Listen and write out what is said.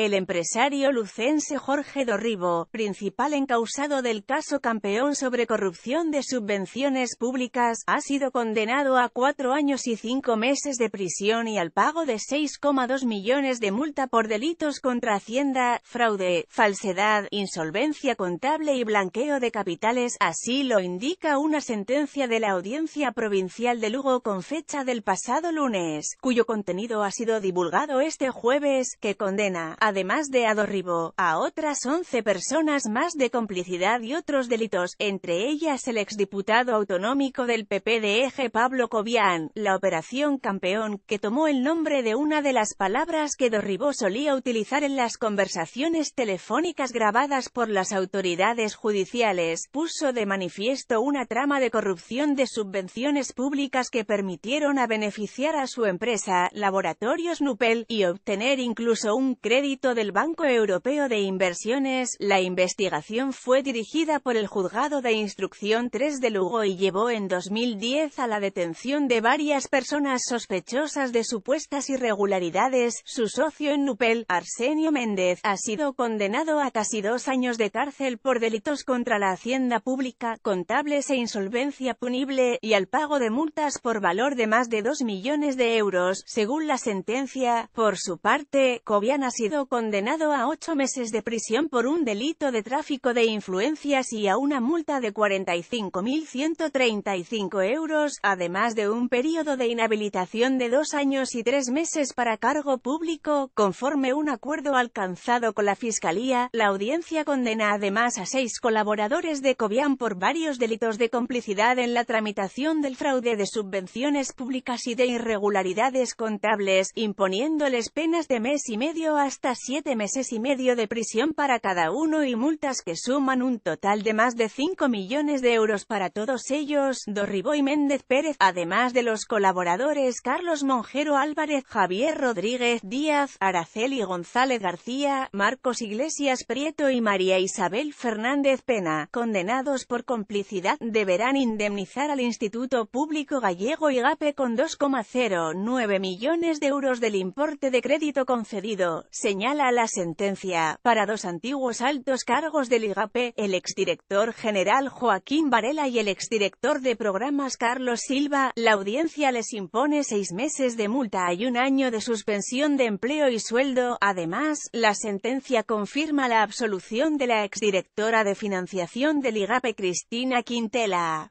El empresario lucense Jorge Dorribo, principal encausado del caso campeón sobre corrupción de subvenciones públicas, ha sido condenado a cuatro años y cinco meses de prisión y al pago de 6,2 millones de multa por delitos contra Hacienda, fraude, falsedad, insolvencia contable y blanqueo de capitales, así lo indica una sentencia de la Audiencia Provincial de Lugo con fecha del pasado lunes, cuyo contenido ha sido divulgado este jueves, que condena a además de Adorribo, a otras 11 personas más de complicidad y otros delitos, entre ellas el exdiputado autonómico del PP de Eje Pablo Cobian, la Operación Campeón, que tomó el nombre de una de las palabras que Dorribó solía utilizar en las conversaciones telefónicas grabadas por las autoridades judiciales, puso de manifiesto una trama de corrupción de subvenciones públicas que permitieron a beneficiar a su empresa, Laboratorios Nupel, y obtener incluso un crédito del Banco Europeo de Inversiones, la investigación fue dirigida por el Juzgado de Instrucción 3 de Lugo y llevó en 2010 a la detención de varias personas sospechosas de supuestas irregularidades. Su socio en Nupel, Arsenio Méndez, ha sido condenado a casi dos años de cárcel por delitos contra la hacienda pública, contables e insolvencia punible, y al pago de multas por valor de más de 2 millones de euros, según la sentencia. Por su parte, Cobian ha sido condenado a ocho meses de prisión por un delito de tráfico de influencias y a una multa de 45.135 euros, además de un periodo de inhabilitación de dos años y tres meses para cargo público, conforme un acuerdo alcanzado con la Fiscalía. La audiencia condena además a seis colaboradores de Cobian por varios delitos de complicidad en la tramitación del fraude de subvenciones públicas y de irregularidades contables, imponiéndoles penas de mes y medio hasta siete meses y medio de prisión para cada uno y multas que suman un total de más de 5 millones de euros para todos ellos, Dorribo y Méndez Pérez, además de los colaboradores Carlos Monjero Álvarez, Javier Rodríguez Díaz, Araceli González García, Marcos Iglesias Prieto y María Isabel Fernández Pena, condenados por complicidad, deberán indemnizar al Instituto Público Gallego IGAPE con 2,09 millones de euros del importe de crédito concedido, señor señala la sentencia, para dos antiguos altos cargos del IGAPE, el exdirector general Joaquín Varela y el exdirector de programas Carlos Silva, la audiencia les impone seis meses de multa y un año de suspensión de empleo y sueldo. Además, la sentencia confirma la absolución de la exdirectora de financiación del IGAPE Cristina Quintela.